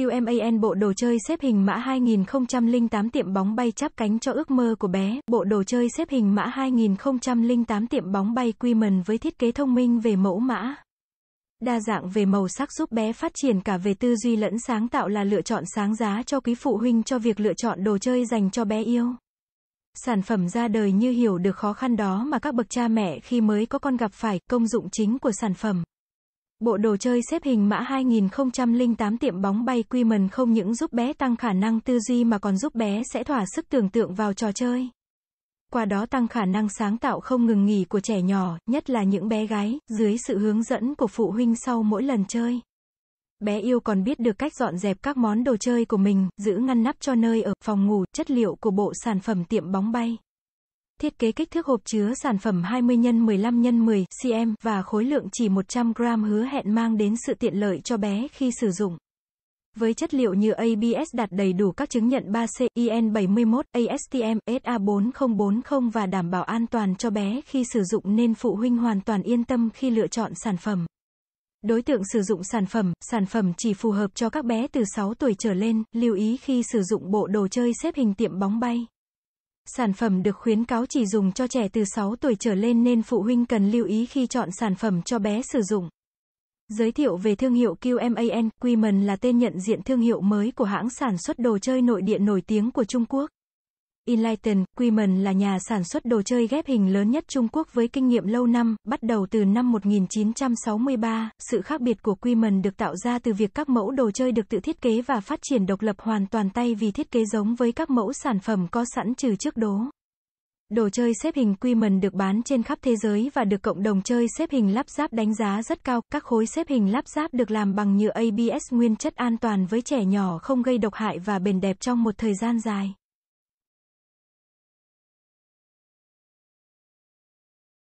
QMAN bộ đồ chơi xếp hình mã 2008 tiệm bóng bay chắp cánh cho ước mơ của bé. Bộ đồ chơi xếp hình mã 2008 tiệm bóng bay Quimen với thiết kế thông minh về mẫu mã. Đa dạng về màu sắc giúp bé phát triển cả về tư duy lẫn sáng tạo là lựa chọn sáng giá cho quý phụ huynh cho việc lựa chọn đồ chơi dành cho bé yêu. Sản phẩm ra đời như hiểu được khó khăn đó mà các bậc cha mẹ khi mới có con gặp phải, công dụng chính của sản phẩm. Bộ đồ chơi xếp hình mã 2008 tiệm bóng bay quy mần không những giúp bé tăng khả năng tư duy mà còn giúp bé sẽ thỏa sức tưởng tượng vào trò chơi. Qua đó tăng khả năng sáng tạo không ngừng nghỉ của trẻ nhỏ, nhất là những bé gái, dưới sự hướng dẫn của phụ huynh sau mỗi lần chơi. Bé yêu còn biết được cách dọn dẹp các món đồ chơi của mình, giữ ngăn nắp cho nơi ở, phòng ngủ, chất liệu của bộ sản phẩm tiệm bóng bay thiết kế kích thước hộp chứa sản phẩm 20 x 15 x 10 cm và khối lượng chỉ 100 g hứa hẹn mang đến sự tiện lợi cho bé khi sử dụng. Với chất liệu như ABS đạt đầy đủ các chứng nhận 3C, IN71, ASTM, SA4040 và đảm bảo an toàn cho bé khi sử dụng nên phụ huynh hoàn toàn yên tâm khi lựa chọn sản phẩm. Đối tượng sử dụng sản phẩm, sản phẩm chỉ phù hợp cho các bé từ 6 tuổi trở lên, lưu ý khi sử dụng bộ đồ chơi xếp hình tiệm bóng bay. Sản phẩm được khuyến cáo chỉ dùng cho trẻ từ 6 tuổi trở lên nên phụ huynh cần lưu ý khi chọn sản phẩm cho bé sử dụng. Giới thiệu về thương hiệu QMAN, Quimen là tên nhận diện thương hiệu mới của hãng sản xuất đồ chơi nội địa nổi tiếng của Trung Quốc. Enlighten, Quimen là nhà sản xuất đồ chơi ghép hình lớn nhất Trung Quốc với kinh nghiệm lâu năm, bắt đầu từ năm 1963. Sự khác biệt của Quimen được tạo ra từ việc các mẫu đồ chơi được tự thiết kế và phát triển độc lập hoàn toàn tay vì thiết kế giống với các mẫu sản phẩm có sẵn trừ trước đó. Đồ chơi xếp hình Quimen được bán trên khắp thế giới và được cộng đồng chơi xếp hình lắp ráp đánh giá rất cao. Các khối xếp hình lắp ráp được làm bằng nhựa ABS nguyên chất an toàn với trẻ nhỏ không gây độc hại và bền đẹp trong một thời gian dài.